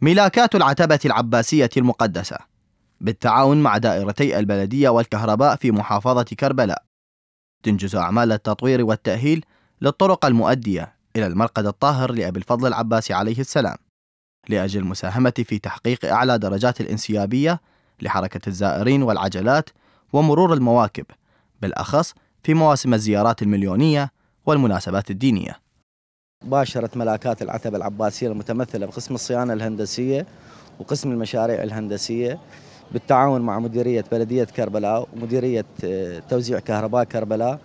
ملاكات العتبة العباسية المقدسة بالتعاون مع دائرتي البلدية والكهرباء في محافظة كربلاء تنجز أعمال التطوير والتأهيل للطرق المؤدية إلى المرقد الطاهر لأبي الفضل العباسي عليه السلام لأجل المساهمة في تحقيق أعلى درجات الانسيابية لحركة الزائرين والعجلات ومرور المواكب بالأخص في مواسم الزيارات المليونية والمناسبات الدينيه باشرت ملاكات العتبة العباسية المتمثلة بقسم الصيانة الهندسية وقسم المشاريع الهندسية بالتعاون مع مديرية بلدية كربلاء ومديرية آه، توزيع كهرباء كربلاء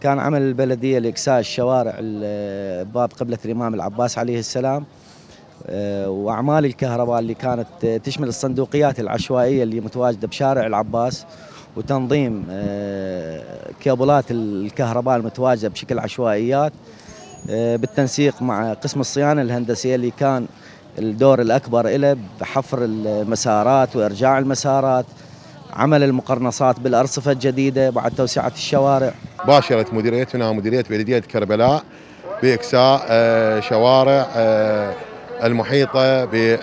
كان عمل البلدية لإكساء الشوارع آه، باب قبلة الإمام العباس عليه السلام آه، وأعمال الكهرباء اللي كانت تشمل الصندوقيات العشوائية اللي متواجدة بشارع العباس وتنظيم كابلات الكهرباء المتواجدة بشكل عشوائيات آه، بالتنسيق مع قسم الصيانه الهندسيه اللي كان الدور الاكبر إلى بحفر المسارات وارجاع المسارات عمل المقرنصات بالارصفه الجديده بعد توسعه الشوارع باشرت مديريتنا مديريه بلديه كربلاء باكساء آه، شوارع آه، المحيطه بال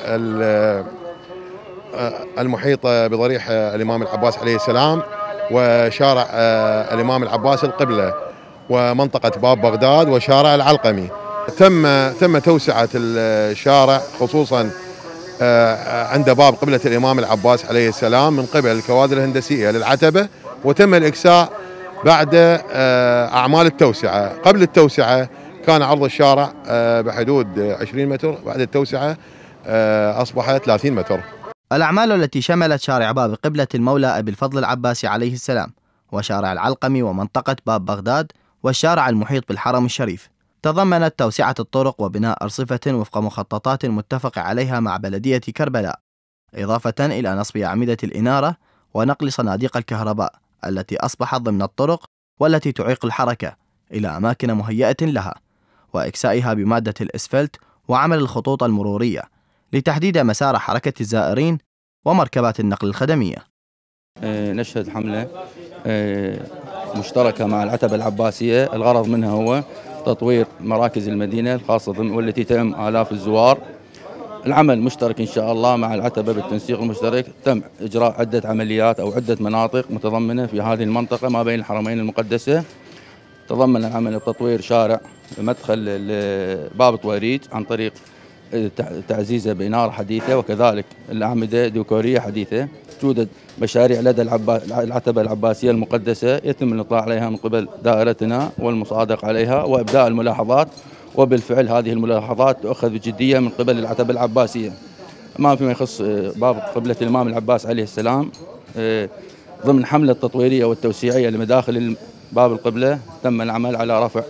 المحيطه بضريح الامام العباس عليه السلام وشارع الامام العباس القبله ومنطقة باب بغداد وشارع العلقمي تم تم توسعة الشارع خصوصا آه، آه، عند باب قبلة الإمام العباس عليه السلام من قبل الكوادر الهندسية للعتبة وتم الإكساء بعد آه، أعمال التوسعة قبل التوسعة كان عرض الشارع بحدود 20 متر بعد التوسعة أصبح 30 متر الأعمال التي شملت شارع باب قبلة المولى أبي الفضل العباسي عليه السلام وشارع العلقمي ومنطقة باب بغداد والشارع المحيط بالحرم الشريف تضمنت توسعة الطرق وبناء أرصفة وفق مخططات متفق عليها مع بلدية كربلاء إضافة إلى نصب أعمدة الإنارة ونقل صناديق الكهرباء التي أصبحت ضمن الطرق والتي تعيق الحركة إلى أماكن مهيئة لها وإكسائها بمادة الإسفلت وعمل الخطوط المرورية لتحديد مسار حركة الزائرين ومركبات النقل الخدمية آه، نشهد حملة آه، مشتركة مع العتبة العباسية الغرض منها هو تطوير مراكز المدينة الخاصة والتي تم آلاف الزوار العمل مشترك إن شاء الله مع العتبة بالتنسيق المشترك تم إجراء عدة عمليات أو عدة مناطق متضمنة في هذه المنطقة ما بين الحرمين المقدسة تضمن العمل التطوير شارع مدخل باب طويريج عن طريق تعزيزها بإنارة حديثة وكذلك الأعمدة ديكورية حديثة توجد مشاريع لدى العتبة العباسية المقدسة يتم الإطلاع عليها من قبل دائرتنا والمصادق عليها وإبداء الملاحظات وبالفعل هذه الملاحظات تؤخذ بجدية من قبل العتبة العباسية أما فيما يخص آه، باب قبلة الإمام العباس عليه السلام آه، ضمن حملة تطويرية والتوسيعية لمداخل باب القبلة تم العمل على رفع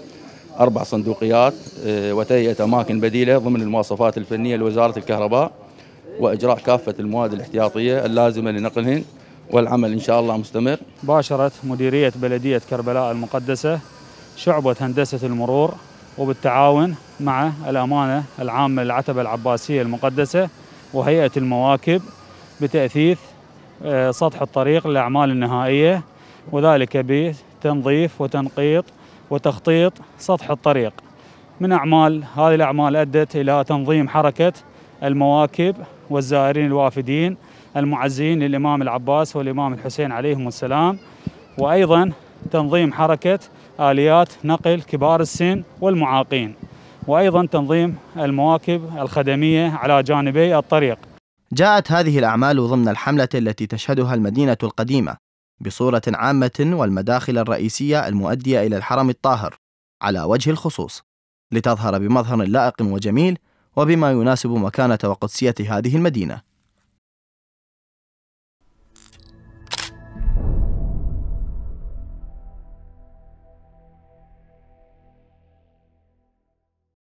أربع صندوقيات آه، وتهيئة أماكن بديلة ضمن المواصفات الفنية لوزارة الكهرباء وإجراء كافة المواد الاحتياطية اللازمة لنقلهن والعمل إن شاء الله مستمر باشرت مديرية بلدية كربلاء المقدسة شعبة هندسة المرور وبالتعاون مع الأمانة العامة للعتبة العباسية المقدسة وهيئة المواكب بتأثيث آه، سطح الطريق للأعمال النهائية وذلك بتنظيف وتنقيط وتخطيط سطح الطريق من أعمال هذه الأعمال أدت إلى تنظيم حركة المواكب والزائرين الوافدين المعزين للإمام العباس والإمام الحسين عليهم السلام وأيضا تنظيم حركة آليات نقل كبار السن والمعاقين وأيضا تنظيم المواكب الخدمية على جانبي الطريق جاءت هذه الأعمال ضمن الحملة التي تشهدها المدينة القديمة بصورة عامة والمداخل الرئيسية المؤدية إلى الحرم الطاهر على وجه الخصوص لتظهر بمظهر لائق وجميل وبما يناسب مكانة وقدسية هذه المدينة